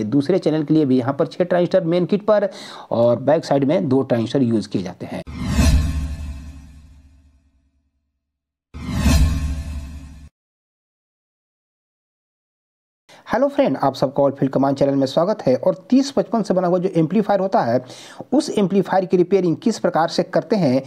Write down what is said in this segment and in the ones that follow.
हैं दूसरे चैनल के लिए भी यहाँ पर छः ट्रांजिस्टर मेन किट पर और बैक साइड में दो ट्रांजिस्टर यूज़ किए जाते हैं हेलो फ्रेंड आप सबका ऑल फील्ड कमान चैनल में स्वागत है और तीस पचपन से बना हुआ जो एम्पलीफायर होता है उस एम्पलीफायर की रिपेयरिंग किस प्रकार से करते हैं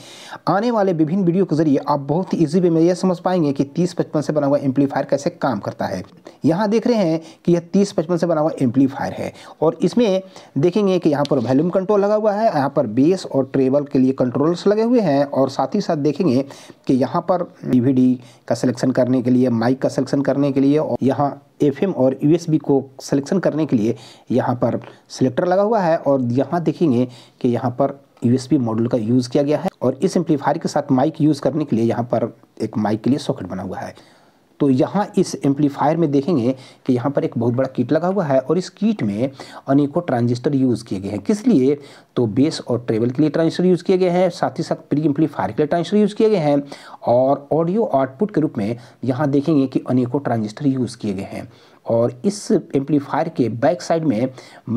आने वाले विभिन्न वीडियो के जरिए आप बहुत ही ईजी वे में यह समझ पाएंगे कि तीस पचपन से बना हुआ एम्पलीफायर कैसे काम करता है यहाँ देख रहे हैं कि यह तीस पचपन से बना हुआ एम्पलीफायर है और इसमें देखेंगे कि यहाँ पर वैल्यूम कंट्रोल लगा हुआ है यहाँ पर बेस और ट्रेबल के लिए कंट्रोल्स लगे हुए हैं और साथ ही साथ देखेंगे कि यहाँ पर डी का सिलेक्शन करने के लिए माइक का सिलेक्शन करने के लिए और यहाँ एफ और यू को सिलेक्शन करने के लिए यहाँ पर सिलेक्टर लगा हुआ है और यहाँ देखेंगे कि यहाँ पर यूएसबी मॉडल का यूज़ किया गया है और इस एम्पलीफायर के साथ माइक यूज़ करने के लिए यहाँ पर एक माइक के लिए सॉकेट बना हुआ है तो यहाँ इस एम्पलीफायर में देखेंगे कि यहाँ पर एक बहुत बड़ा किट लगा हुआ है और इस किट में अनेकों ट्रांजिस्टर यूज़ किए गए हैं किस लिए तो बेस और ट्रेवल के लिए ट्रांजिस्टर यूज़ किए गए हैं साथ ही साथ प्री एम्पलीफायर के लिए ट्रांजिस्टर यूज़ किए गए हैं और ऑडियो आउटपुट के रूप में यहाँ देखेंगे कि अनेकों ट्रांजिस्टर यूज़ किए गए हैं और इस एम्पलीफायर के बैक साइड में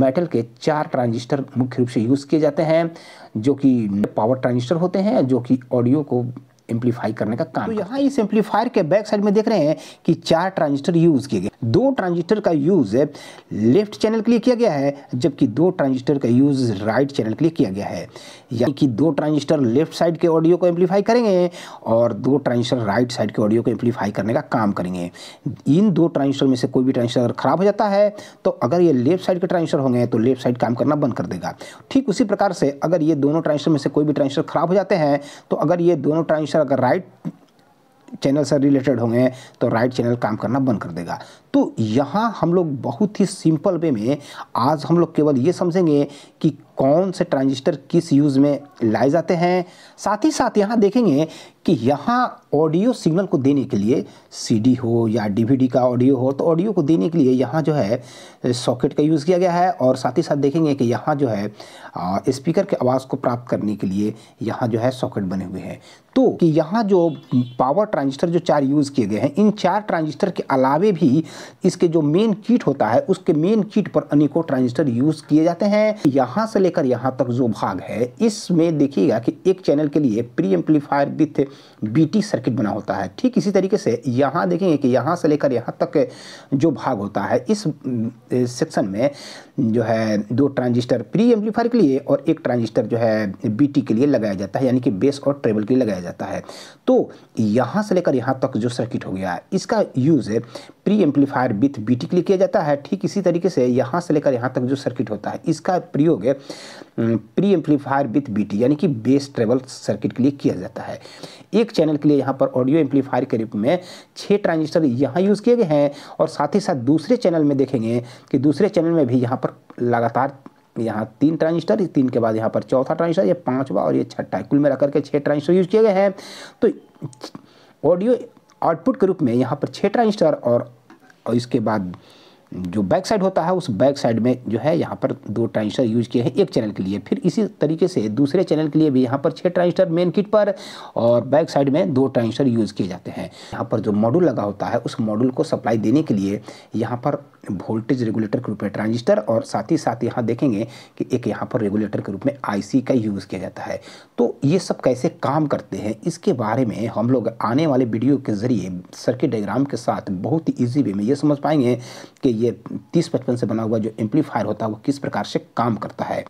मेटल के चार ट्रांजिस्टर मुख्य रूप से यूज़ किए जाते हैं जो कि पावर ट्रांजिस्टर होते हैं जो कि ऑडियो को एम्पलीफाई करने का काम तो यहाँ इस एम्पलीफायर के बैक साइड में देख रहे हैं कि चार ट्रांजिस्टर यूज़ किए गए दो ट्रांजिस्टर का यूज़ लेफ्ट चैनल के लिए किया गया है जबकि दो ट्रांजिस्टर का यूज़ राइट चैनल के लिए किया गया है यानी कि दो ट्रांजिस्टर लेफ्ट साइड के ऑडियो को एम्पलीफाई करेंगे और दो ट्रांजिस्टर राइट साइड के ऑडियो को एम्पलीफाई करने का काम करेंगे इन दो ट्रांजिस्टर में से कोई भी ट्रांजिस्टर अगर ख़राब हो जाता है तो अगर ये लेफ्ट साइड के ट्रांजिस्टर होंगे तो लेफ्ट साइड काम करना बंद कर देगा ठीक उसी प्रकार से अगर ये दोनों ट्रांजिस्टर में से कोई भी ट्रांजिस्टर ख़राब हो जाते हैं तो अगर ये दोनों ट्रांजिस्टर अगर राइट चैनल से रिलेटेड होंगे तो राइट चैनल काम करना बंद कर देगा तो यहाँ हम लोग बहुत ही सिंपल वे में आज हम लोग केवल ये समझेंगे कि कौन से ट्रांजिस्टर किस यूज़ में लाए जाते हैं साथ ही साथ यहाँ देखेंगे कि यहाँ ऑडियो सिग्नल को देने के लिए सीडी हो या डीवीडी का ऑडियो हो तो ऑडियो को देने के लिए यहाँ जो है सॉकेट का यूज़ किया गया है और साथ ही साथ देखेंगे कि यहाँ जो है स्पीकर के आवाज़ को प्राप्त करने के लिए यहाँ जो है सॉकेट बने हुए हैं तो कि यहाँ जो पावर ट्रांजिस्टर जो चार यूज़ किए गए हैं इन चार ट्रांजिस्टर के अलावे भी इसके जो मेन किट होता है उसके मेन किट पर अनेकों ट्रांजिस्टर यूज़ किए जाते हैं यहाँ से लेकर यहाँ तक जो भाग है इसमें देखिएगा कि एक चैनल के लिए preamplifier with BT circuit बना होता है ठीक इसी तरीके से यहाँ देखेंगे कि यहाँ से लेकर यहाँ तक जो भाग होता है इस सेक्शन में जो है दो ट्रांजिस्टर प्री एम्पलीफायर के लिए और एक ट्रांजिस्टर जो है बीटी के लिए लगाया जाता है यानी कि बेस और ट्रेबल के लिए लगाया जाता है तो यहाँ से लेकर यहाँ तक जो सर्किट हो गया इसका use preamplifier with B के लिए किया जाता है ठीक इसी तरीके से यहाँ से लेकर यहाँ तक जो सर्किट होता है इसका प्रयोग प्री एम्पलीफायर विथ बीटी यानी कि बेस ट्रेवल सर्किट के लिए किया जाता है एक चैनल के लिए यहाँ पर ऑडियो एम्पलीफायर के रूप में छः ट्रांजिस्टर यहाँ यूज़ किए गए हैं और साथ ही साथ दूसरे चैनल में देखेंगे कि दूसरे चैनल में भी यहाँ पर लगातार यहाँ तीन ट्रांजिस्टर तीन के बाद यहाँ पर चौथा ट्रांजिस्टर ये पाँचवा और ये छठा कुल में रखकर के छः ट्रांजिस्टर यूज किए गए हैं तो ऑडियो आउटपुट के रूप में यहाँ पर छः ट्रांजिस्टर और, और इसके बाद जो बैक साइड होता है उस बैक साइड में जो है यहाँ पर दो ट्रांजिस्टर यूज किए हैं एक चैनल के लिए फिर इसी तरीके से दूसरे चैनल के लिए भी यहाँ पर छः ट्रांजिस्टर मेन किट पर और बैक साइड में दो ट्रांजिस्टर यूज किए जाते हैं यहाँ पर जो मॉड्यूल लगा होता है उस मॉड्यूल को सप्लाई देने के लिए यहाँ पर वोल्टेज रेगुलेटर के रूप में ट्रांजिस्टर और साथ ही साथ यहाँ देखेंगे कि एक यहाँ पर रेगुलेटर के रूप में आईसी का यूज़ किया जाता है तो ये सब कैसे काम करते हैं इसके बारे में हम लोग आने वाले वीडियो के ज़रिए सर्किट डायग्राम के साथ बहुत ही ईजी वे में ये समझ पाएंगे कि ये तीस पचपन से बना हुआ जो एम्पलीफायर होता है वो किस प्रकार से काम करता है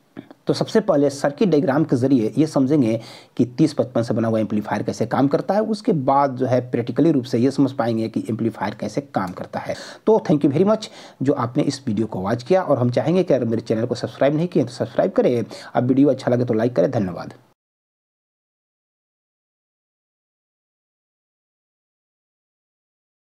तो सबसे पहले सर्किट डायग्राम के जरिए ये समझेंगे कि तीस पचपन से बना हुआ एम्पलीफायर कैसे काम करता है उसके बाद जो है प्रैक्टिकली रूप से ये समझ पाएंगे कि एम्पलीफायर कैसे काम करता है तो थैंक यू वेरी मच जो आपने इस वीडियो को वॉच किया और हम चाहेंगे कि अगर मेरे चैनल को सब्सक्राइब नहीं किए तो सब्सक्राइब करें अब वीडियो अच्छा लगे तो लाइक करें धन्यवाद